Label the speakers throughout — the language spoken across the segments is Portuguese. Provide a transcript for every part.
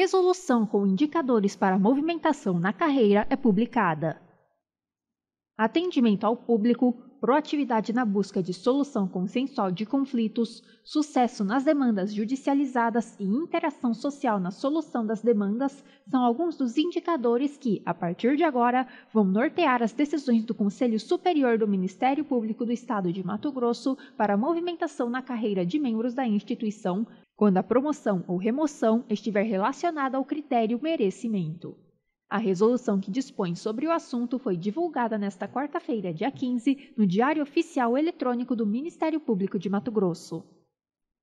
Speaker 1: Resolução com indicadores para movimentação na carreira é publicada. Atendimento ao público, proatividade na busca de solução consensual de conflitos, sucesso nas demandas judicializadas e interação social na solução das demandas são alguns dos indicadores que, a partir de agora, vão nortear as decisões do Conselho Superior do Ministério Público do Estado de Mato Grosso para a movimentação na carreira de membros da instituição, quando a promoção ou remoção estiver relacionada ao critério merecimento. A resolução que dispõe sobre o assunto foi divulgada nesta quarta-feira, dia 15, no Diário Oficial Eletrônico do Ministério Público de Mato Grosso.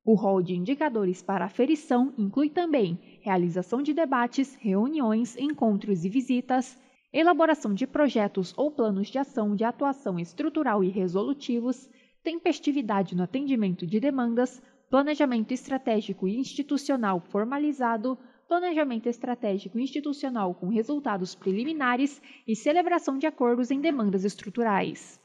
Speaker 1: O rol de indicadores para aferição inclui também realização de debates, reuniões, encontros e visitas, elaboração de projetos ou planos de ação de atuação estrutural e resolutivos, tempestividade no atendimento de demandas, planejamento estratégico institucional formalizado, planejamento estratégico institucional com resultados preliminares e celebração de acordos em demandas estruturais.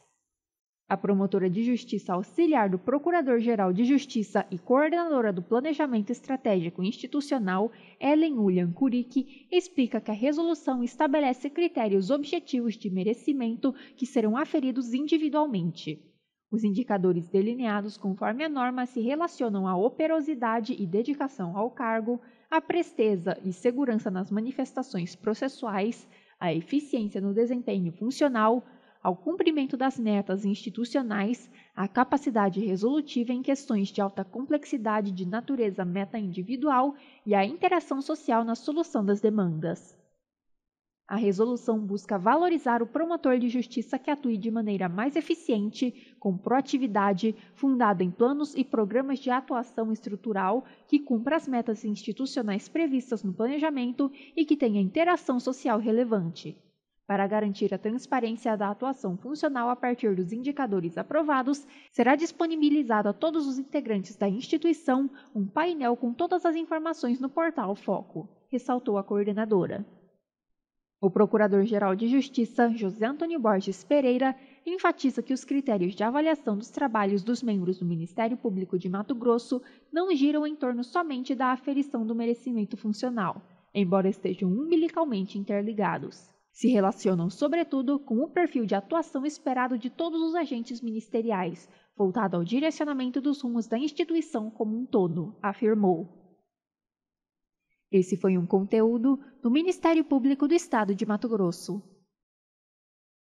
Speaker 1: A promotora de justiça auxiliar do Procurador-Geral de Justiça e coordenadora do Planejamento Estratégico Institucional, Ellen Ulian Curic, explica que a resolução estabelece critérios objetivos de merecimento que serão aferidos individualmente. Os indicadores delineados conforme a norma se relacionam à operosidade e dedicação ao cargo, à presteza e segurança nas manifestações processuais, à eficiência no desempenho funcional, ao cumprimento das metas institucionais, à capacidade resolutiva em questões de alta complexidade de natureza meta individual e à interação social na solução das demandas. A resolução busca valorizar o promotor de justiça que atue de maneira mais eficiente, com proatividade, fundado em planos e programas de atuação estrutural que cumpra as metas institucionais previstas no planejamento e que tenha interação social relevante. Para garantir a transparência da atuação funcional a partir dos indicadores aprovados, será disponibilizado a todos os integrantes da instituição um painel com todas as informações no portal Foco, ressaltou a coordenadora. O Procurador-Geral de Justiça, José Antônio Borges Pereira, enfatiza que os critérios de avaliação dos trabalhos dos membros do Ministério Público de Mato Grosso não giram em torno somente da aferição do merecimento funcional, embora estejam umbilicalmente interligados. Se relacionam, sobretudo, com o perfil de atuação esperado de todos os agentes ministeriais, voltado ao direcionamento dos rumos da instituição como um todo, afirmou. Esse foi um conteúdo do Ministério Público do Estado de Mato Grosso.